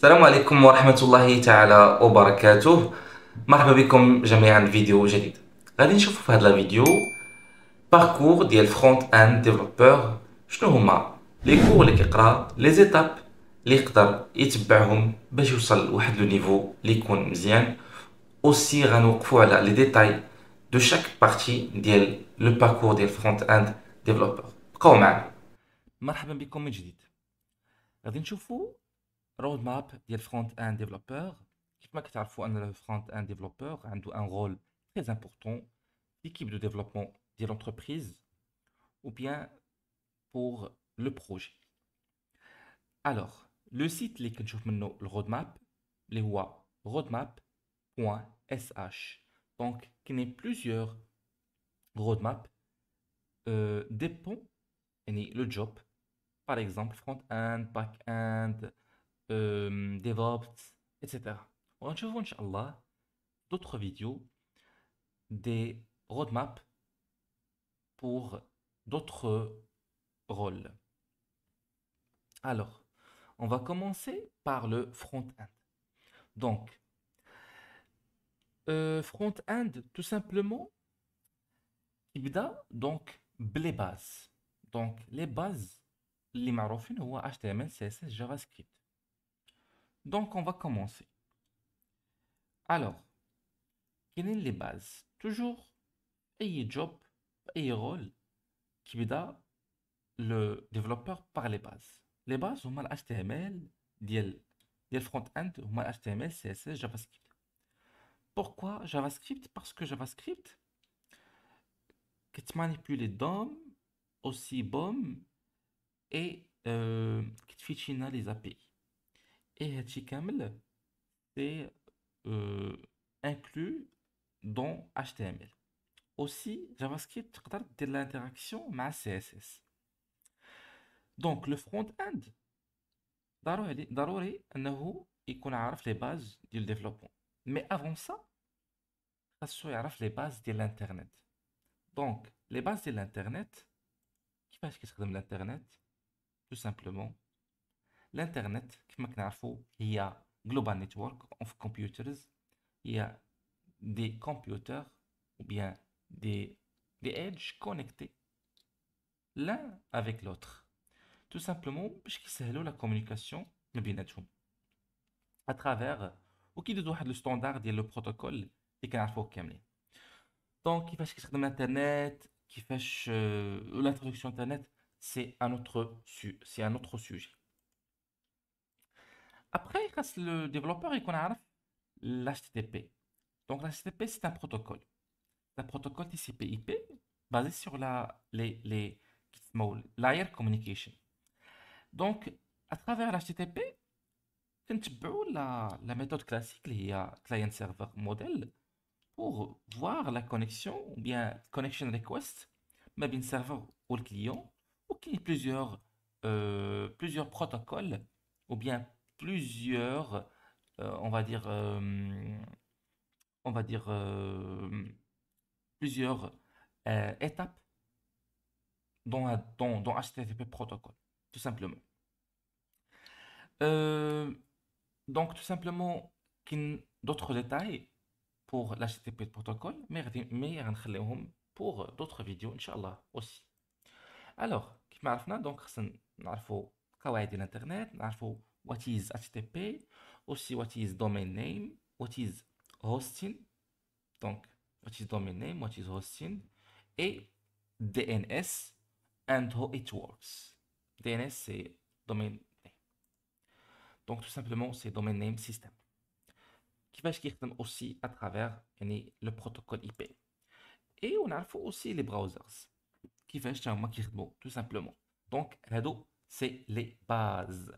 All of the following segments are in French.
السلام عليكم ورحمة الله تعالى وبركاته مرحبا بكم جميعا في فيديو جديد غادي نشوفوا في هذا الفيديو باركور ديال فرونت اند ديفلوبور شنو هما لي كور اللي كيقرا لي زيتاب اللي يقدر يتبعهم باش يوصل لواحد لو نيفو اللي يكون مزيان اوسي غنوقفوا على لي ديتاي دو شاك بارتي ديال لو باركور ديال فرونت اند ديفلوبور بقاو معنا مرحبا بكم من جديد غادي نشوفوا Roadmap, il y a le front-end développeur. Il a un rôle très important l'équipe de développement de l'entreprise ou bien pour le projet. Alors, le site, le site, le roadmap, le roadmap.sh. Donc, il y a plusieurs roadmaps, euh, des ponts, le job, par exemple, front-end, back-end. Euh, DevOps, etc. On va trouver, Inch'Allah, d'autres vidéos, des roadmaps pour d'autres rôles. Alors, on va commencer par le front-end. Donc, euh, front-end, tout simplement, ibda, donc, les bases. Donc, les bases, les marofines, ou HTML, CSS, JavaScript. Donc, on va commencer. Alors, quelles sont les bases Toujours, ayez job, ayez rôle qui bida le développeur par les bases. Les bases, on mal HTML, DL, front-end, on HTML, CSS, JavaScript. Pourquoi JavaScript Parce que JavaScript, qui tu DOM, aussi BOM, et euh, qui te les API. Et HTML, c'est euh, inclus dans HTML. Aussi, JavaScript, de l'interaction ma CSS. Donc, le front-end, d'abord, d'abord, il connaît les bases du développement. Mais avant ça, il a les bases de l'Internet. Donc, les bases de l'Internet, qui fait ce que de l'Internet Tout simplement, L'internet, y a global network of network il y a des computers ou bien des, des edges connectés l'un avec l'autre. Tout simplement, puisque'' faciliter là, la communication à travers ou qui doit le standard et le protocole et qu'on a fait Donc, qui fait l'internet, qui fait euh, l'introduction internet, c'est un autre c'est un autre sujet. Après, le développeur, il connaît l'HTTP. Donc, l'HTTP, c'est un protocole. C'est un protocole TCP/IP basé sur la, les, les layer communication. Donc, à travers l'HTTP, la, la méthode classique, le euh, client-server modèle, pour voir la connexion ou bien connection request, mais bien serveur ou le client, ou qu'il y ait plusieurs, euh, plusieurs protocoles ou bien plusieurs, euh, on va dire, euh, on va dire, euh, plusieurs étapes dans, dans, HTTP protocole, tout simplement. donc, tout simplement, d'autres détails pour l'HTTP protocole, mais pour d'autres vidéos, Inch'Allah, aussi. Alors, qui il faut خصنا نعرفوا قواعد il faut what is HTTP, aussi what is domain name, what is hosting, donc what is domain name, what is hosting, et DNS and how it works. DNS c'est domain name. Donc tout simplement c'est domain name system. Qui va aussi à travers eh le protocole IP. Et on a aussi les browsers. Qui va tout simplement. Donc, c'est les bases.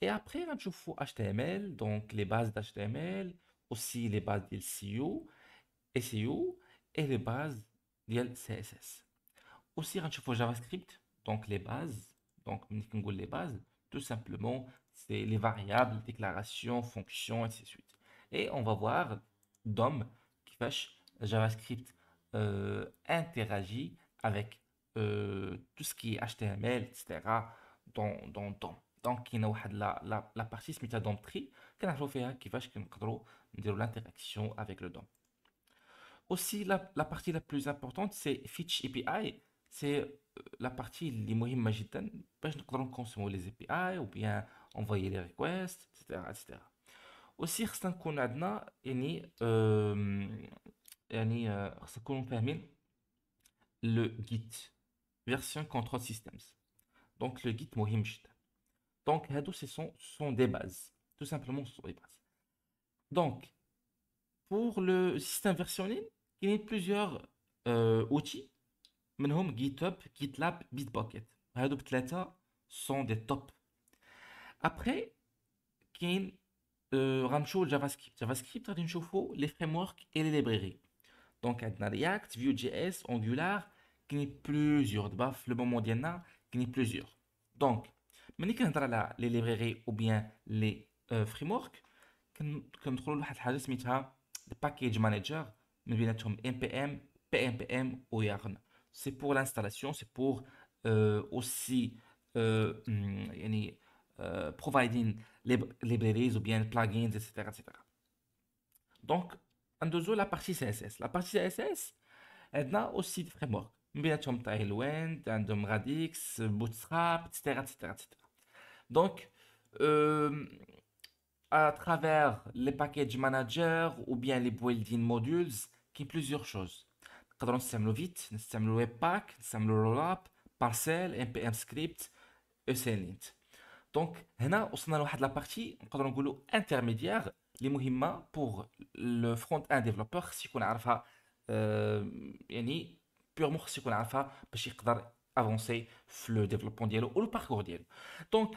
Et après, on va HTML, donc les bases d'HTML, aussi les bases de SEO, SEO et les bases de CSS. Aussi, on JavaScript, donc les bases, donc les bases, tout simplement, c'est les variables, déclarations, fonctions, et suite. Et on va voir DOM qui fait JavaScript euh, interagit avec euh, tout ce qui est HTML, etc. dans, dans DOM. دونك كاينه واحد لا لا لا بارتي سميتها دوم تري كنعرفوا فيها كيفاش كنقدروا نديرو لانتيراكسيون افيك لو دوم aussi la, la partie la plus importante c'est Fetch API c'est la partie اللي مهمه جدا باش نقدروا نكونسومو لي API بي ou bien envoyer les requests etc etc aussi خصنا نكون عندنا يعني يعني خصنا نكونوا فاهمين le git version control systems donc le git مهم جدا donc, ce sont, des bases. Tout simplement, ce sont des bases. Donc, pour le système versionné, il y a plusieurs euh, outils. منهم GitHub, GitLab, Bitbucket. هادو بثلاثة sont des top. Après, y a لجافاسكريبت. Euh, JavaScript javascript, غادي faux, les frameworks et les librairies. Donc a React, Vue.js, Angular, y a plusieurs le moment le il y a plusieurs. Donc mais quand on parle les librairies ou bien les euh, frameworks, comme comme tout le le package manager, MPM, bien npm, ou yarn. C'est pour l'installation, c'est pour euh, aussi, euh, mm, les librairies ou bien plugins, etc. etc. Donc, on a la partie CSS, la partie CSS, elle a aussi des frameworks, mes bien Tailwind, Radix, Bootstrap, etc. Donc, euh, à travers les package managers ou bien les building modules, qui plusieurs choses. Nous le vite, système Webpack, système Rollup, Parcel, npm script, eslint Donc, هنا وصلنا لواحد la partie نقولوا intermédiaire les pour le front end développeur Si يكون عارفها يعني purement si on a باش يقدر avancer le développement ou le parcours Donc,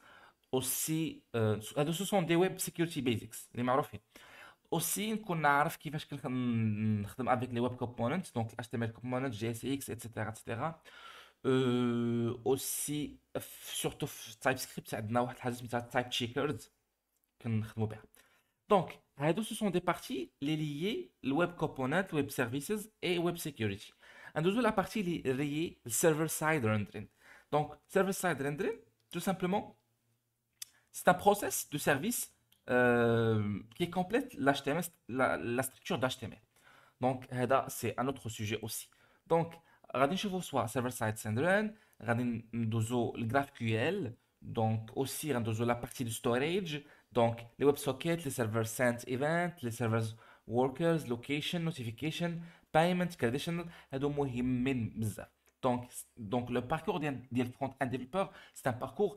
Aussi, euh, ce sont des « web security basics » les plus Aussi, on sait comment on travaille avec les « web components » donc HTML components »,« JSX », etc. Aussi, surtout TypeScript, on a une chose type checkers » que travaille Donc, ce sont des parties liées lient web component web services » et web security ». Nous avons la partie liée au « server-side rendering ». Donc, « server-side rendering », tout simplement, c'est un process de service euh, qui complète la, structure d'HTML. Donc, c'est un autre sujet aussi. Donc, regardez chez vous soit server-side rendering, regardez le GraphQL, donc aussi regardez la partie du storage, donc les WebSockets, les servers send event, les servers workers, location, notification, payment, conditional, et donc, donc le parcours d'un front-end développeur, c'est un parcours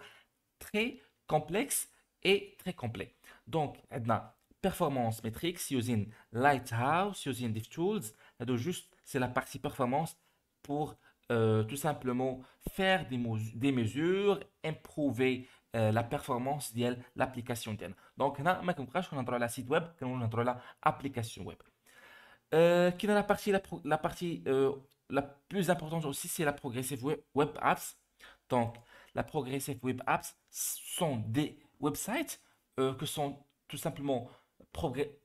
très complexe et très complet. Donc, on a performance métrique, si usine Lighthouse, si DevTools. DevTools, juste c'est la partie performance pour euh, tout simplement faire des, des mesures, improver euh, la performance de l'application. Donc, on a on a la site web, on entre la application web. Euh, qui dans la partie, la, partie euh, la plus importante aussi, c'est la progressive web, web apps. Donc, la Progressive Web Apps sont des websites euh, que sont tout simplement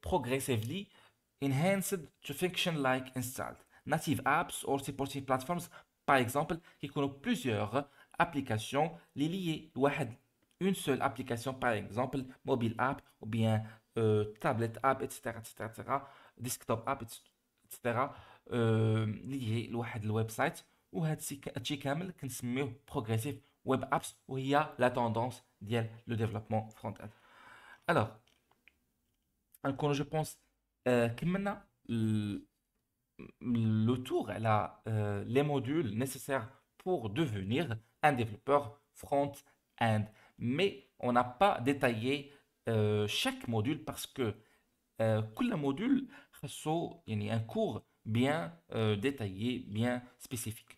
progressively enhanced to function like installed. Native apps or Supportive platforms, par exemple, qui connaissent plusieurs applications liées. Une seule application, par exemple, mobile app ou bien euh, app, etc., etc., desktop app, etc., euh, liées à le website. وهذا qui كامل mieux progressive web apps où il y a la tendance aller, le développement front-end. Alors, je pense euh, que maintenant, le tour a euh, les modules nécessaires pour devenir un développeur front-end. Mais on n'a pas détaillé euh, chaque module parce que euh, il module a un cours bien détaillé, bien spécifique.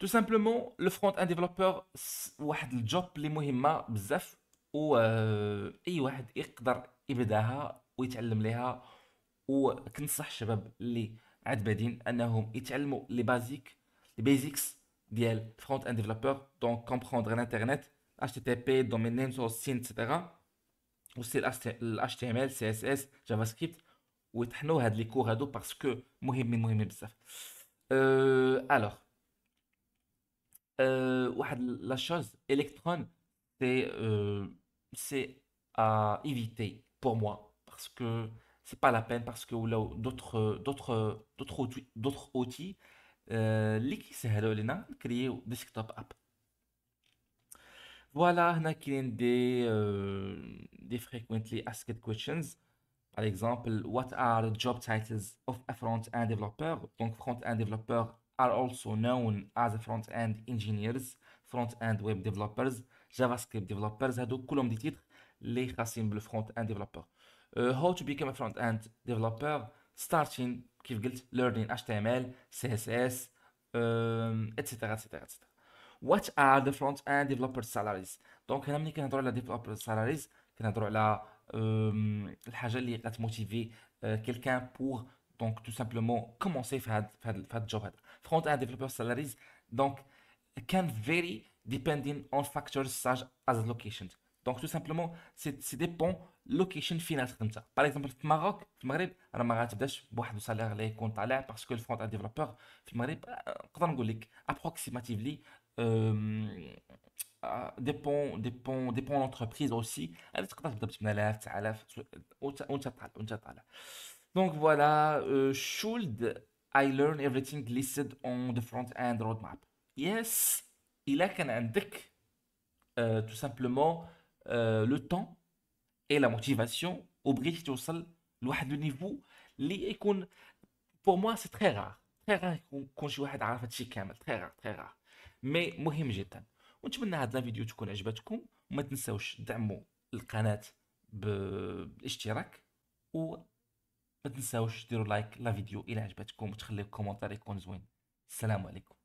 Tout simplement, le front-end développeur a un job qui est très important et il a qui peut très important et qui est très important pour les gens qui ont le droit de faire. Il a le basique, le du front-end développeur, donc comprendre l'internet, HTTP, Domain Name, Sync, etc. ou HTML, CSS, JavaScript, et il a le cours parce que c'est très important. Alors euh, la chose, Electron, euh, c'est à éviter pour moi parce que c'est pas la peine parce que d'autres d'autres d'autres outils, d'autres outils اللي كيسهلوا لنا نكريو ديسكتوب اب qu'il y des des euh, des frequently asked questions par exemple what are the job titles of a front end developer donc front end developer are also known as front-end engineers, front-end web developers, JavaScript developers, هادو كلهم دي تيتر اللي خاصين front end developer. Euh, how to become a front-end developer starting كيف قلت learning HTML, CSS, etc. Euh, etc. etc. What are the front-end developer salaries? دونك هنا ملي كنهضروا على developer salaries كنهضروا على um, الحاجه اللي غتموتيفي uh, quelqu'un pour donc tout simplement commencer faire job front end developer salaries donc can vary depending on factors such as location donc tout simplement c'est dépend location finance. comme ça par exemple au Maroc au Maghreb un salaire les comptes à parce que le front end developer au Maroc, on va dépend dépend l'entreprise aussi donc voilà, euh, should I learn everything listed on the front-end roadmap? Yes, il a un indique euh, tout simplement euh, le temps et la motivation توصل pour moi c'est très rare très rare qu'on camel, très rare très rare ونتمنى هاد لا فيديو تكون عجبتكم وما تنساوش دعموا بالاشتراك و ما تنساوش ديروا لايك لا فيديو الى عجبتكم وتخليو كومونتير يكون زوين السلام عليكم